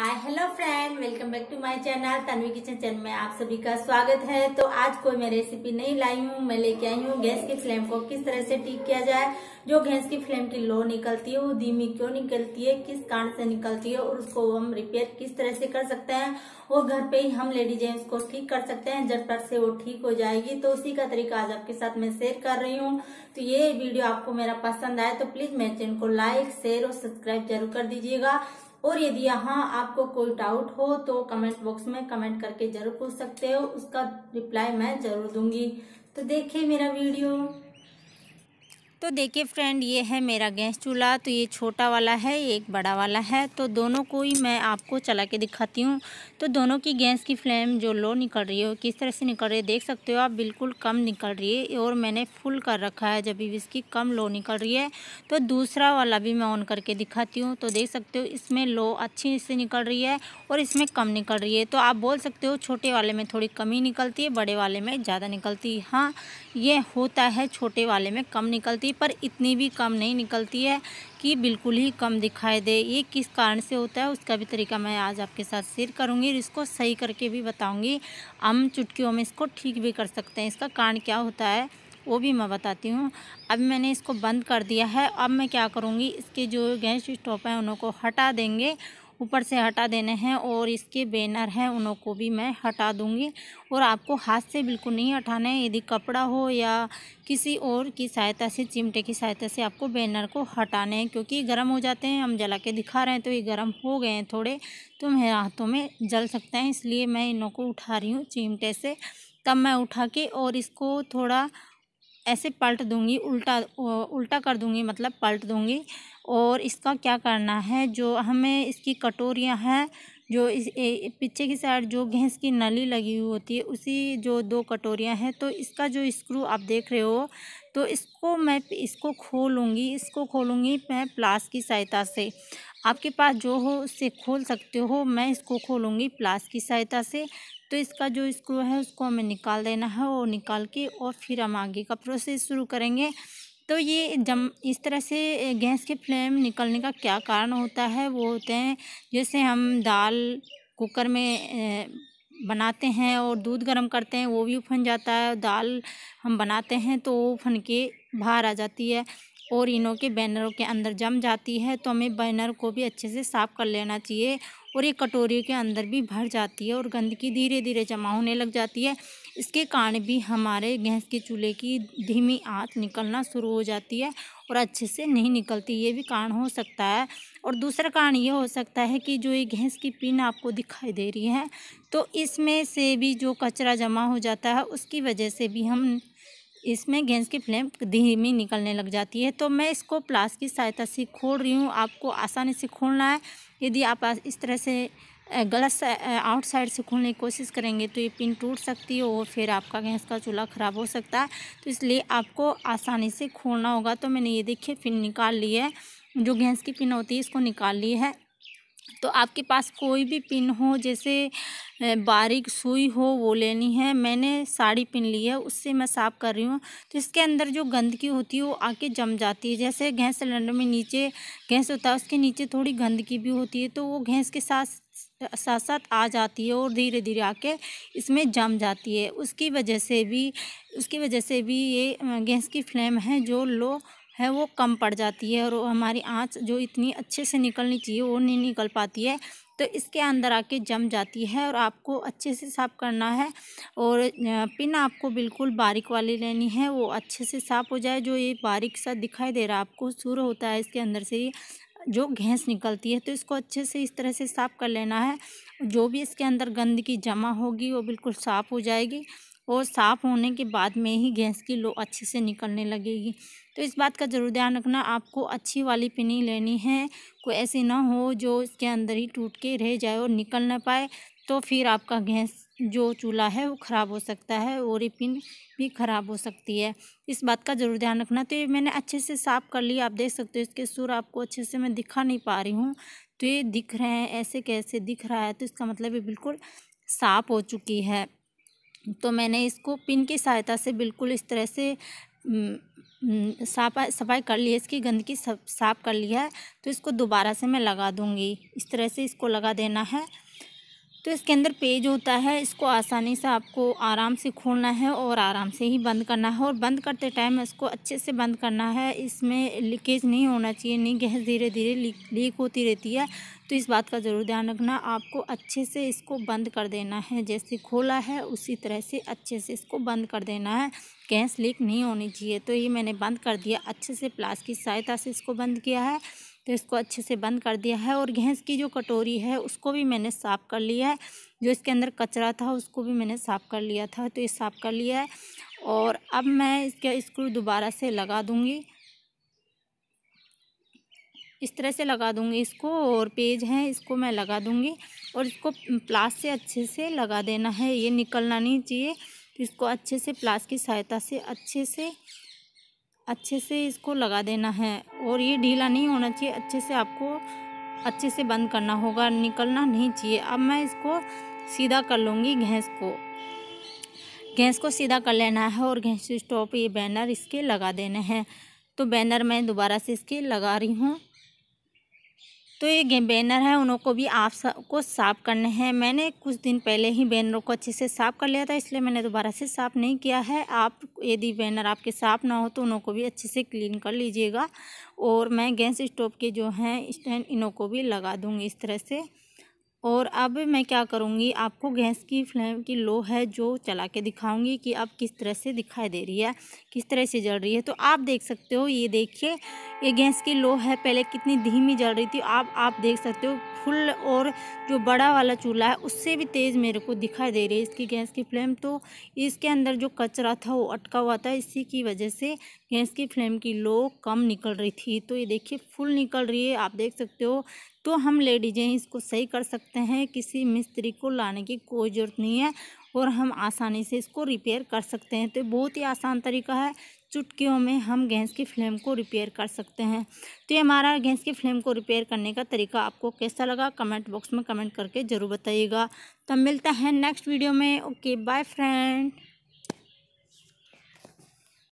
hi hello friend welcome back to my channel Tanvi kitchen channel में आप सभी का स्वागत है तो आज कोई मैं रेसिपी नहीं लाई हूँ मैं लेके आई हूँ गैस की फ्लेम को किस तरह से ठीक किया जाए जो गैस की फ्लेम की लो निकलती है वो धीमी क्यों निकलती है किस कारण से निकलती है और उसको हम रिपेयर किस तरह से कर सकते हैं वो घर पे ही हम लेडीज जेंट्स को ठीक कर सकते हैं जब तक से वो ठीक हो जाएगी तो उसी का तरीका आज आपके साथ मैं शेयर कर रही हूँ तो ये वीडियो आपको मेरा पसंद आए तो प्लीज मेरे चैनल को लाइक शेयर और सब्सक्राइब जरूर कर दीजिएगा और यदि यहाँ आपको कोई डाउट हो तो कमेंट बॉक्स में कमेंट करके जरूर पूछ सकते हो उसका रिप्लाई मैं जरूर दूंगी तो देखिए मेरा वीडियो तो देखिए फ्रेंड ये है मेरा गैस चूल्हा तो ये छोटा वाला है एक बड़ा वाला है तो दोनों को ही मैं आपको चला के दिखाती हूँ तो दोनों की गैस की फ्लेम जो लो निकल रही है किस तरह से निकल रही है देख सकते हो आप बिल्कुल कम निकल रही है और मैंने फुल कर रखा है जब भी इसकी कम लो निकल रही है तो दूसरा वाला भी मैं ऑन करके दिखाती हूँ तो देख सकते हो इसमें लो अच्छी से निकल रही है और इसमें कम निकल रही है तो आप बोल सकते हो छोटे वाले में थोड़ी कमी निकलती है बड़े वाले में ज़्यादा निकलती है हाँ ये होता है छोटे वाले में कम निकलती निकलती पर इतनी भी कम नहीं निकलती है कि बिल्कुल ही कम दिखाई दे ये किस कारण से होता है उसका भी तरीका मैं आज आपके साथ शेयर करूँगी और इसको सही करके भी बताऊँगी हम चुटकियों में इसको ठीक भी कर सकते हैं इसका कारण क्या होता है वो भी मैं बताती हूँ अब मैंने इसको बंद कर दिया है अब मैं क्या करूँगी इसके जो गैस स्टॉप हैं उनको हटा देंगे ऊपर से हटा देने हैं और इसके बैनर हैं उनों को भी मैं हटा दूँगी और आपको हाथ से बिल्कुल नहीं हटाना है यदि कपड़ा हो या किसी और की सहायता से चिमटे की सहायता से आपको बैनर को हटाने हैं क्योंकि गर्म हो जाते हैं हम जला के दिखा रहे हैं तो ये गर्म हो गए हैं थोड़े तो मेरे हाथों में जल सकते हैं इसलिए मैं इनों को उठा रही हूँ चिमटे से तब मैं उठा के और इसको थोड़ा ऐसे पलट दूंगी उल्टा उल्टा कर दूंगी मतलब पलट दूंगी और इसका क्या करना है जो हमें इसकी कटोरियाँ हैं जो इस ए, पीछे की साइड जो गैस की नली लगी हुई होती है उसी जो दो कटोरियाँ हैं तो इसका जो स्क्रू आप देख रहे हो तो इसको मैं इसको खोलूँगी इसको खोलूँगी मैं प्लास की सहायता से आपके पास जो हो उससे खोल सकते हो मैं इसको खोलूँगी प्लास की सहायता से तो इसका जो स्क्रू है उसको हमें निकाल देना है और निकाल के और फिर हम आगे का प्रोसेस शुरू करेंगे तो ये जम इस तरह से गैस के फ्लेम निकलने का क्या कारण होता है वो होते हैं जैसे हम दाल कुकर में बनाते हैं और दूध गर्म करते हैं वो भी उफन जाता है दाल हम बनाते हैं तो वो उफन के बाहर आ जाती है और इनों के बैनरों के अंदर जम जाती है तो हमें बैनर को भी अच्छे से साफ़ कर लेना चाहिए और ये कटोरी के अंदर भी भर जाती है और गंदगी धीरे धीरे जमा होने लग जाती है इसके कारण भी हमारे गैस के चूल्हे की धीमी आँच निकलना शुरू हो जाती है और अच्छे से नहीं निकलती ये भी कारण हो सकता है और दूसरा कारण ये हो सकता है कि जो ये गैस की पिन आपको दिखाई दे रही है तो इसमें से भी जो कचरा जमा हो जाता है उसकी वजह से भी हम इसमें गैस की फ्लेम धीमी निकलने लग जाती है तो मैं इसको प्लास की सहायता से खोल रही हूँ आपको आसानी से खोलना है यदि आप इस तरह से गलत आउटसाइड से खोलने की कोशिश करेंगे तो ये पिन टूट सकती है और फिर आपका गैस का चूल्हा ख़राब हो सकता है तो इसलिए आपको आसानी से खोलना होगा तो मैंने ये देखिए पिन निकाल ली है जो गैस की पिन होती है इसको निकाल ली है तो आपके पास कोई भी पिन हो जैसे बारीक सुई हो वो लेनी है मैंने साड़ी पिन ली है उससे मैं साफ़ कर रही हूँ तो इसके अंदर जो गंदगी होती है वो आके जम जाती है जैसे गैस सिलेंडर में नीचे गैस होता है उसके नीचे थोड़ी गंदगी भी होती है तो वो गैस के साथ साथ साथ आ जाती है और धीरे धीरे आके इसमें जम जाती है उसकी वजह से भी उसकी वजह से भी ये गैस की फ्लेम है जो लो है वो कम पड़ जाती है और हमारी आँच जो इतनी अच्छे से निकलनी चाहिए वो नहीं निकल पाती है तो इसके अंदर आके जम जाती है और आपको अच्छे से साफ़ करना है और पिन आपको बिल्कुल बारीक वाली लेनी है वो अच्छे से साफ़ हो जाए जो ये बारीक सा दिखाई दे रहा है आपको सुर होता है इसके अंदर से ही जो घेंस निकलती है तो इसको अच्छे से इस तरह से साफ़ कर लेना है जो भी इसके अंदर गंदगी जमा होगी वो बिल्कुल साफ़ हो जाएगी वो साफ़ होने के बाद में ही गैस की लो अच्छे से निकलने लगेगी तो इस बात का ज़रूर ध्यान रखना आपको अच्छी वाली पिनी लेनी है कोई ऐसी ना हो जो इसके अंदर ही टूट के रह जाए और निकल ना पाए तो फिर आपका गैस जो चूल्हा है वो ख़राब हो सकता है और ये पिन भी ख़राब हो सकती है इस बात का ज़रूर ध्यान रखना तो ये मैंने अच्छे से साफ़ कर लिया आप देख सकते हो इसके सुर आपको अच्छे से मैं दिखा नहीं पा रही हूँ तो ये दिख रहे हैं ऐसे कैसे दिख रहा है तो इसका मतलब ये बिल्कुल साफ़ हो चुकी है तो मैंने इसको पिन की सहायता से बिल्कुल इस तरह से साफ सफाई कर ली है इसकी गंदगी साफ कर लिया है तो इसको दोबारा से मैं लगा दूँगी इस तरह से इसको लगा देना है तो इसके अंदर पेज होता है इसको आसानी से आपको आराम से खोलना है और आराम से ही बंद करना है और बंद करते टाइम इसको अच्छे से बंद करना है इसमें लीकेज नहीं होना चाहिए नहीं गैस धीरे धीरे लीक होती रहती है तो इस बात का ज़रूर ध्यान रखना आपको अच्छे से इसको बंद कर देना है जैसे खोला है उसी तरह से अच्छे से इसको बंद कर देना है गैस लीक नहीं होनी चाहिए तो ये मैंने बंद कर दिया अच्छे से प्लास की सहायता से इसको बंद किया है तो इसको अच्छे से बंद कर दिया है और गैस की जो कटोरी है उसको भी मैंने साफ़ कर लिया है जो इसके अंदर कचरा था उसको भी मैंने साफ़ कर लिया था तो ये साफ़ कर लिया है और अब मैं इसका स्क्रू दोबारा से लगा दूँगी इस तरह से लगा दूँगी इसको और पेज है इसको मैं लगा दूँगी और इसको प्लास से अच्छे से लगा देना है ये निकलना नहीं चाहिए तो इसको अच्छे से प्लास की सहायता से अच्छे से अच्छे से इसको लगा देना है और ये ढीला नहीं होना चाहिए अच्छे से आपको अच्छे से बंद करना होगा निकलना नहीं चाहिए अब मैं इसको सीधा कर लूँगी गैस को गैस को सीधा कर लेना है और गैस स्टॉप ये बैनर इसके लगा देने हैं तो बैनर मैं दोबारा से इसके लगा रही हूँ तो ये बैनर है उनको भी आप को साफ़ करने हैं मैंने कुछ दिन पहले ही बैनरों को अच्छे से साफ़ कर लिया था इसलिए मैंने दोबारा से साफ़ नहीं किया है आप यदि बैनर आपके साफ़ ना हो तो उनको भी अच्छे से क्लीन कर लीजिएगा और मैं गैस स्टोव के जो हैं स्टैंड इनों को भी लगा दूँगी इस तरह से और अब मैं क्या करूँगी आपको गैस की फ्लेम की लो है जो चला के दिखाऊँगी कि अब किस तरह से दिखाई दे रही है किस तरह से जल रही है तो आप देख सकते हो ये देखिए ये गैस की लो है पहले कितनी धीमी जल रही थी आप आप देख सकते हो फुल और जो बड़ा वाला चूल्हा है उससे भी तेज़ मेरे को दिखाई दे रही है इसकी गैस की फ्लेम तो इसके अंदर जो कचरा था वो अटका हुआ था इसी की वजह से गैस की फ्लेम की लो कम निकल रही थी तो ये देखिए फुल निकल रही है आप देख सकते हो तो हम लेडीजें इसको सही कर सकते सकते हैं किसी मिस्त्री को लाने की कोई ज़रूरत नहीं है और हम आसानी से इसको रिपेयर कर सकते हैं तो बहुत ही आसान तरीका है चुटकियों में हम गैस की फ्लेम को रिपेयर कर सकते हैं तो ये हमारा गैस की फ्लेम को रिपेयर करने का तरीका आपको कैसा लगा कमेंट बॉक्स में कमेंट करके ज़रूर बताइएगा तो मिलता है नेक्स्ट वीडियो में ओके बाय फ्रेंड